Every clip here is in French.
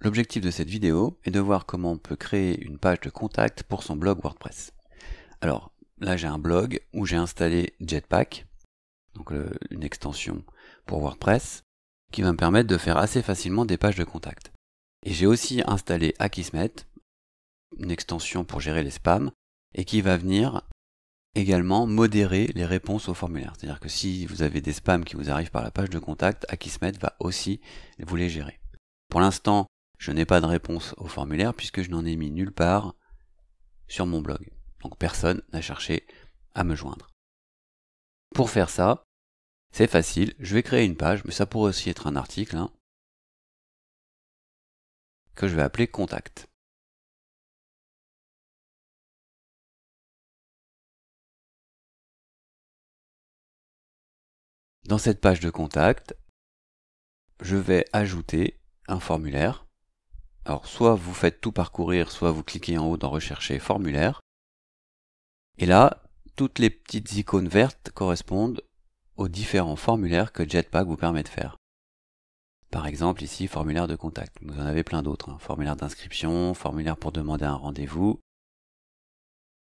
L'objectif de cette vidéo est de voir comment on peut créer une page de contact pour son blog WordPress. Alors là j'ai un blog où j'ai installé Jetpack, donc euh, une extension pour WordPress, qui va me permettre de faire assez facilement des pages de contact. Et j'ai aussi installé Akismet, une extension pour gérer les spams, et qui va venir également modérer les réponses au formulaire. C'est-à-dire que si vous avez des spams qui vous arrivent par la page de contact, Akismet va aussi vous les gérer. Pour l'instant, je n'ai pas de réponse au formulaire puisque je n'en ai mis nulle part sur mon blog. Donc personne n'a cherché à me joindre. Pour faire ça, c'est facile, je vais créer une page, mais ça pourrait aussi être un article, hein, que je vais appeler contact. Dans cette page de contact, je vais ajouter un formulaire alors soit vous faites tout parcourir, soit vous cliquez en haut dans rechercher formulaire. Et là, toutes les petites icônes vertes correspondent aux différents formulaires que Jetpack vous permet de faire. Par exemple ici, formulaire de contact. Vous en avez plein d'autres. Hein. Formulaire d'inscription, formulaire pour demander un rendez-vous,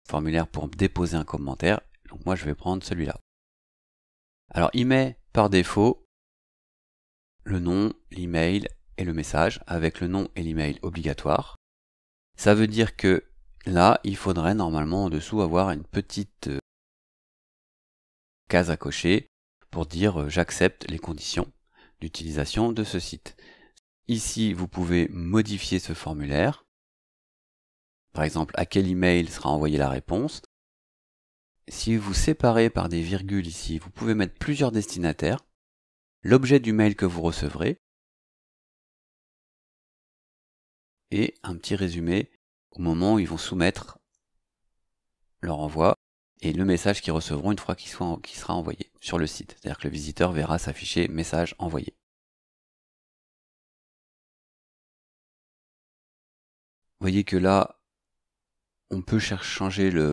formulaire pour déposer un commentaire. Donc moi je vais prendre celui-là. Alors il met par défaut le nom, l'email et le message avec le nom et l'email obligatoire. Ça veut dire que là, il faudrait normalement en dessous avoir une petite euh, case à cocher pour dire euh, j'accepte les conditions d'utilisation de ce site. Ici, vous pouvez modifier ce formulaire. Par exemple, à quel email sera envoyée la réponse. Si vous séparez par des virgules ici, vous pouvez mettre plusieurs destinataires, l'objet du mail que vous recevrez, et un petit résumé au moment où ils vont soumettre leur envoi et le message qu'ils recevront une fois qu'il sera envoyé sur le site. C'est-à-dire que le visiteur verra s'afficher message envoyé. Vous voyez que là, on peut changer le,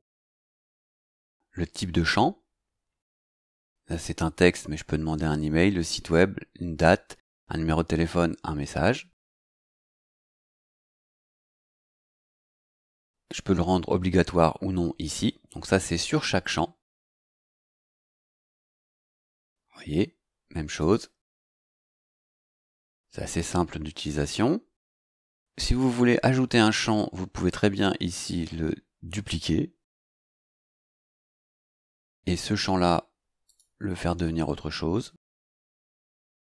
le type de champ. Là, c'est un texte, mais je peux demander un email, le site web, une date, un numéro de téléphone, un message. Je peux le rendre obligatoire ou non ici. Donc ça, c'est sur chaque champ. Vous voyez, même chose. C'est assez simple d'utilisation. Si vous voulez ajouter un champ, vous pouvez très bien ici le dupliquer. Et ce champ-là, le faire devenir autre chose.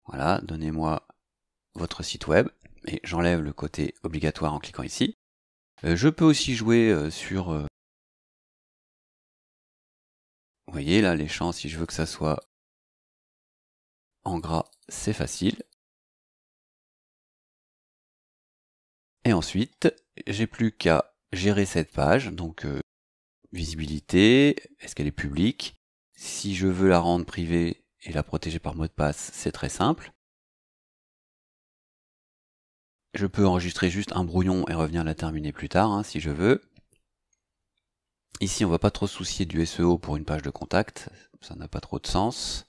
Voilà, donnez-moi votre site web. Et j'enlève le côté obligatoire en cliquant ici. Euh, je peux aussi jouer euh, sur... Euh, Vous voyez là les champs, si je veux que ça soit en gras, c'est facile. Et ensuite, j'ai plus qu'à gérer cette page, donc visibilité, est-ce qu'elle est publique Si je veux la rendre privée et la protéger par mot de passe, c'est très simple. Je peux enregistrer juste un brouillon et revenir la terminer plus tard, hein, si je veux. Ici, on va pas trop se soucier du SEO pour une page de contact, ça n'a pas trop de sens.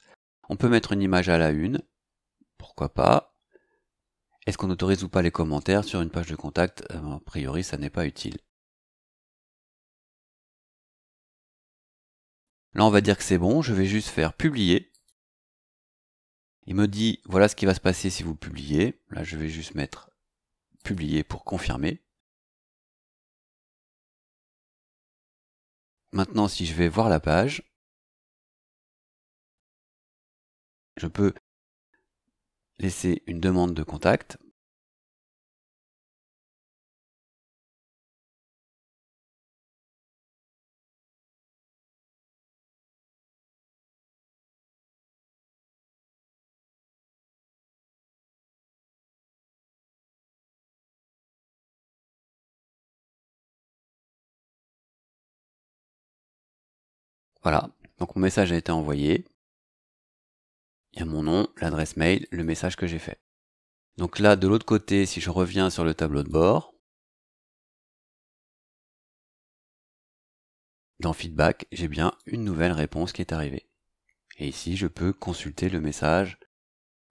On peut mettre une image à la une, pourquoi pas. Est-ce qu'on autorise ou pas les commentaires sur une page de contact euh, A priori, ça n'est pas utile. Là, on va dire que c'est bon, je vais juste faire publier. Il me dit, voilà ce qui va se passer si vous publiez. Là, je vais juste mettre publié pour confirmer. Maintenant, si je vais voir la page, je peux laisser une demande de contact. Voilà, donc mon message a été envoyé. Il y a mon nom, l'adresse mail, le message que j'ai fait. Donc là, de l'autre côté, si je reviens sur le tableau de bord, dans Feedback, j'ai bien une nouvelle réponse qui est arrivée. Et ici, je peux consulter le message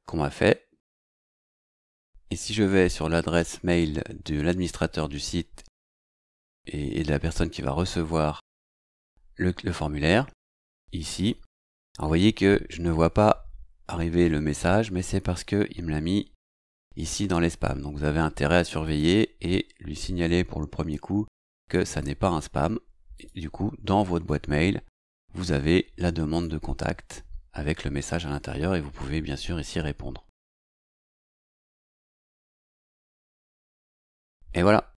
qu'on m'a fait. Et si je vais sur l'adresse mail de l'administrateur du site et de la personne qui va recevoir le, formulaire, ici. Alors, vous voyez que je ne vois pas arriver le message, mais c'est parce qu'il me l'a mis ici dans les spams. Donc vous avez intérêt à surveiller et lui signaler pour le premier coup que ça n'est pas un spam. du coup, dans votre boîte mail, vous avez la demande de contact avec le message à l'intérieur et vous pouvez bien sûr ici répondre. Et voilà,